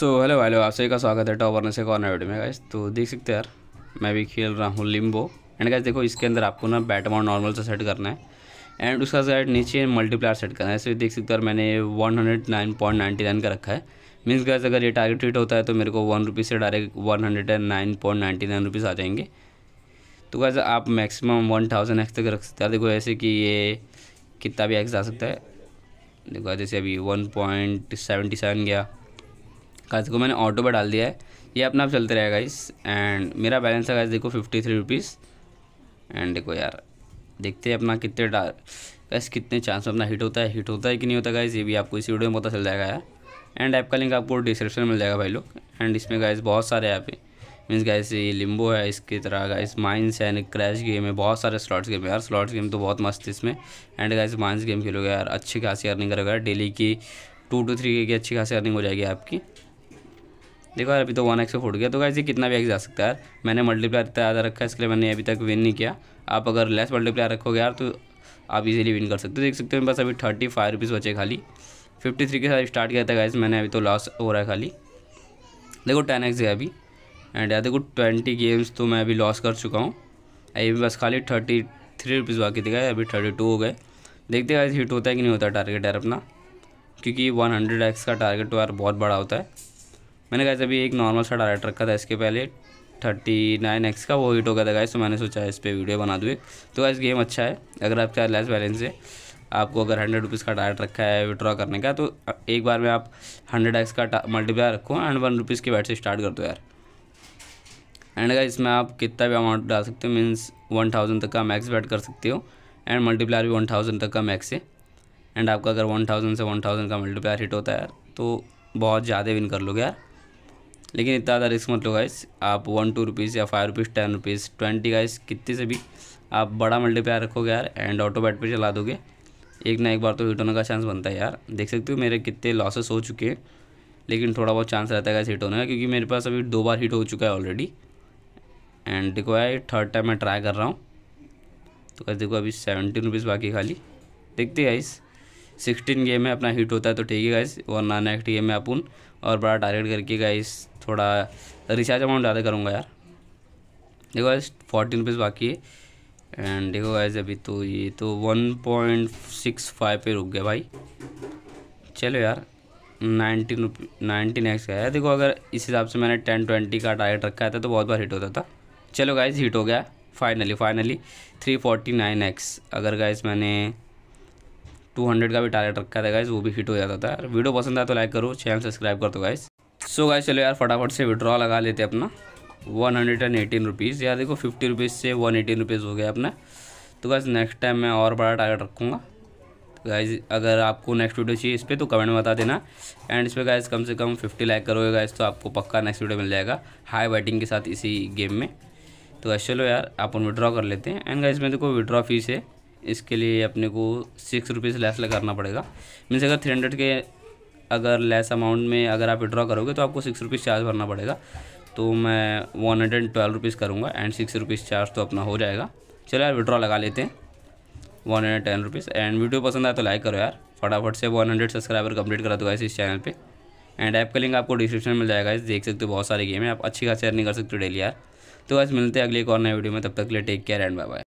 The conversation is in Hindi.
सो हेलो हेलो आप सभी का स्वागत है टॉप वर्ने से कॉर्नर वीडियो में गाइस तो देख सकते हैं यार मैं भी खेल रहा हूँ लिम्बो एंड गाइस देखो इसके अंदर आपको ना बैट अमाउंट नॉर्मल से सेट करना है एंड उसका साइड नीचे मल्टीप्लायर सेट करना है ऐसे देख सकते हो मैंने नाइन का रखा है मीन्स गाइस अगर ये टारगेट हिट होता है तो मेरे को वन रुपीज़ से direct one hundred and nine point ninety nine rupees आ जाएंगे तो गाइस आप मैक्सिमम वन थाउजेंड एक्स तक रख सकते हैं देखो ऐसे कि ये कितना भी एक्स आ सकता है देखो जैसे अभी वन पॉइंट सेवेंटी सेवन गया गाइस देखो मैंने ऑटो पर डाल दिया है ये अपना आप चलते रहेगा इस एंड मेरा बैलेंस है गाइस देखो फिफ्टी थ्री रुपीज़ एंड देखो यार देखते हैं अपना कितने डाल गाइस कितने चांस अपना हिट होता है हिट होता है कि नहीं होता गाइस ये भी आपको इस वीडियो में पता चल जाएगा यार एंड ऐप का लिंक आपको डिस्क्रिप्शन मिल जाएगा भाई लोग एंड इसमें गाइस बहुत सारे ऐप है मीन्स गाइस ये लिम्बो है इसकी तरह गाइस माइंस है क्रैश गेम है बहुत सारे स्लॉट्स गेम है यार स्लॉट्स गेम तो बहुत मस्त है इसमें एंड गाइस माइंस गेम खेलोगे यार अच्छी खासी अर्निंग करोगे डेली की टू टू थ्री की अच्छी खासी अर्निंग हो जाएगी आपकी देखो यार अभी तो वन एक्स फूट गया तो गाइज ये कितना भी एक्स जा सकता है यार मैंने मल्टीप्लायर इतना ज़्यादा रखा है इसलिए मैंने अभी तक विन नहीं किया आप अगर लेस मल्टीप्लायर रखोगे यार तो आप इजीली विन कर सकते हो देख सकते हो बस अभी थर्टी फाइव रुपीज़ बचे खाली फिफ्टी थ्री के साथ स्टार्ट किया था गाइज मैंने अभी तो लॉस हो रहा है खाली देखो टेन एक्स गया अभी एंड यार देखो ट्वेंटी गेम्स तो मैं अभी लॉस कर चुका हूँ अभी बस खाली थर्टी थ्री रुपीज़ बाकी गए अभी थर्टी टू हो गए देखते गाइज हिट होता है कि नहीं होता टारगेट यार अपना क्योंकि वन हंड्रेड एक्स का टारगेट तो यार बहुत बड़ा होता है मैंने कहा अभी एक नॉर्मल सा डायरेक्ट रखा था इसके पहले थर्टी नाइन एक्स का वो हिट हो गया था गाइस तो मैंने सोचा इस पर वीडियो बना दूँ तो गाइस गेम अच्छा है अगर आप पास लेस बैलेंस है आपको अगर हंड्रेड रुपीज़ का डायरेक्ट रखा है विड्रॉ करने का तो एक बार में आप हंड्रेड एक्स का मल्टीप्लायर रखो एंड वन रुपीज़ के बैट से स्टार्ट कर दो यार एंड गाइस इसमें आप कितना भी अमाउंट डाल सकते हो मीन्स वन थाउजेंड तक का मैक्स बैट कर सकते हो एंड मल्टीप्लायर भी वन थाउजेंड तक का मैक्स है एंड आपका अगर वन थाउजेंड से वन थाउजेंड का मल्टीप्लायर हिट होता है यार तो बहुत ज़्यादा विन कर लोगे यार लेकिन इतना ज़्यादा रिस्क मत लो गाइस आप वन टू रुपीज़ या five rupees ten rupees twenty guys कितने से भी आप बड़ा मल्टीप्लायर रखोगे यार एंड ऑटो बैट पर चला दोगे एक ना एक बार तो हिट होने का चांस बनता है यार देख सकते हो मेरे कितने लॉसेस हो चुके हैं लेकिन थोड़ा बहुत चांस रहता है गाइस हिट होने का क्योंकि मेरे पास अभी दो बार हिट हो चुका है ऑलरेडी एंड देखो यार थर्ड टाइम मैं ट्राई कर रहा हूँ तो कैसे देखो अभी सेवेंटीन रुपीज़ बाकी खाली देखते गाइस सिक्सटीन गेम में अपना हिट होता है तो ठीक है गाइस वरना नेक्स्ट गेम में अपन और बड़ा टारगेट करके गाइस थोड़ा रिचार्ज अमाउंट ज़्यादा करूँगा यार देखो गाइस फोर्टीन रुपीज़ बाकी है एंड देखो गाइस अभी तो ये तो वन पॉइंट सिक्स फाइव पर रुक गया भाई चलो यार नाइनटीन रुपी नाइनटीन एक्स का है देखो अगर इस हिसाब से मैंने टेन ट्वेंटी का टारगेट रखा था तो बहुत बार हिट होता था चलो गाइस हिट हो गया finally finally three forty nine x अगर गाइस मैंने टू हंड्रेड का भी टारगेट रखा था गाइज वो भी हिट हो जाता था वीडियो पसंद आया तो लाइक करो चैनल सब्सक्राइब कर दो गाइज सो गाइज चलो यार फटाफट से विड्रॉ लगा लेते अपना one hundred and eighteen rupees यार देखो फिफ्टी रुपीज़ से वन एटीन रुपीज़ हो गया अपना तो गाइज नेक्स्ट टाइम मैं और बड़ा टारगेट रखूँगा तो गाइज अगर आपको नेक्स्ट वीडियो चाहिए इस पर तो कमेंट में बता देना एंड इस पर गाइज कम से कम फिफ्टी लाइक करोगे गाइज तो आपको पक्का नेक्स्ट वीडियो मिल जाएगा हाई बैटिंग के साथ इसी गेम में तो गाइज चलो यार आप विड्रॉ कर लेते हैं एंड गाइज में देखो विड्रॉ फीस है इसके लिए अपने को सिक्स रुपीज़ लेस करना पड़ेगा मीन्स अगर थ्री हंड्रेड के अगर लेस अमाउंट में अगर आप विड्रॉ करोगे तो आपको सिक्स रुपीज़ चार्ज भरना पड़ेगा तो मैं one hundred and twelve rupees करूँगा एंड सिक्स रुपीज़ चार्ज तो अपना हो जाएगा चलो यार विड्रॉ लगा लेते हैं one hundred ten rupees and video पसंद आए तो लाइक करो यार फटाफट से वन हंड्रेड सब्सक्राइबर कंप्लीट करा दो इस चैनल पर एंड ऐप का लिंक आपको डिस्क्रिप्शन मिल जाएगा इस देख सकते हो बहुत सारे गेम है आप अच्छी खासी अर्निंग कर सकते हो डेली यार तो आज मिलते हैं अगले एक और नए वीडियो में तब तक के लिए take care and bye bye